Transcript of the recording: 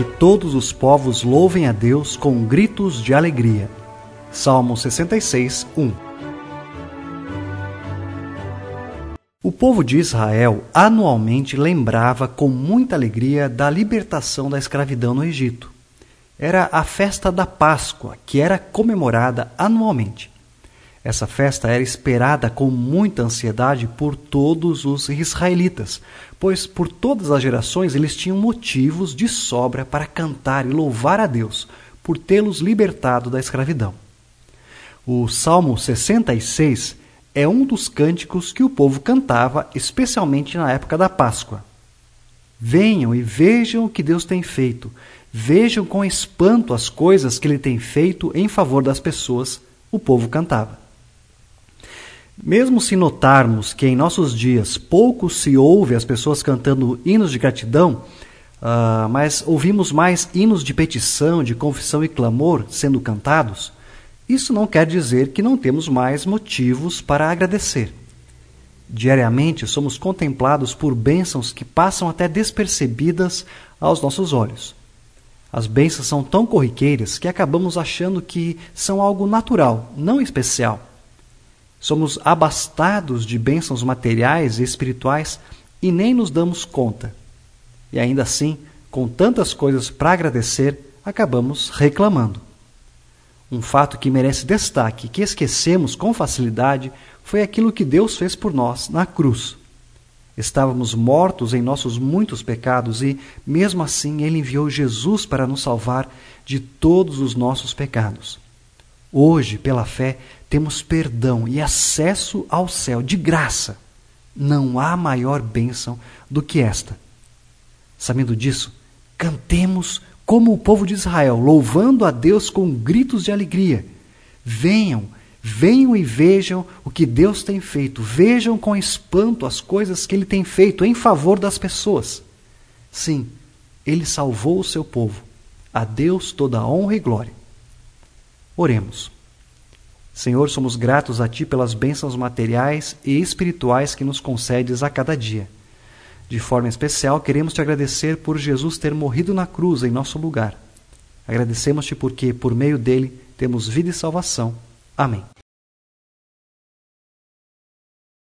E todos os povos louvem a Deus com gritos de alegria. Salmo 66, 1. O povo de Israel anualmente lembrava com muita alegria da libertação da escravidão no Egito. Era a festa da Páscoa, que era comemorada anualmente. Essa festa era esperada com muita ansiedade por todos os israelitas, pois por todas as gerações eles tinham motivos de sobra para cantar e louvar a Deus por tê-los libertado da escravidão. O Salmo 66 é um dos cânticos que o povo cantava, especialmente na época da Páscoa. Venham e vejam o que Deus tem feito. Vejam com espanto as coisas que ele tem feito em favor das pessoas, o povo cantava. Mesmo se notarmos que em nossos dias pouco se ouve as pessoas cantando hinos de gratidão, uh, mas ouvimos mais hinos de petição, de confissão e clamor sendo cantados, isso não quer dizer que não temos mais motivos para agradecer. Diariamente somos contemplados por bênçãos que passam até despercebidas aos nossos olhos. As bênçãos são tão corriqueiras que acabamos achando que são algo natural, não especial. Somos abastados de bênçãos materiais e espirituais e nem nos damos conta. E ainda assim, com tantas coisas para agradecer, acabamos reclamando. Um fato que merece destaque, que esquecemos com facilidade, foi aquilo que Deus fez por nós na cruz. Estávamos mortos em nossos muitos pecados e, mesmo assim, Ele enviou Jesus para nos salvar de todos os nossos pecados. Hoje, pela fé, temos perdão e acesso ao céu de graça. Não há maior bênção do que esta. Sabendo disso, cantemos como o povo de Israel, louvando a Deus com gritos de alegria. Venham, venham e vejam o que Deus tem feito. Vejam com espanto as coisas que ele tem feito em favor das pessoas. Sim, ele salvou o seu povo. A Deus toda a honra e glória. Oremos. Senhor, somos gratos a Ti pelas bênçãos materiais e espirituais que nos concedes a cada dia. De forma especial, queremos te agradecer por Jesus ter morrido na cruz em nosso lugar. Agradecemos-te porque, por meio dele, temos vida e salvação. Amém.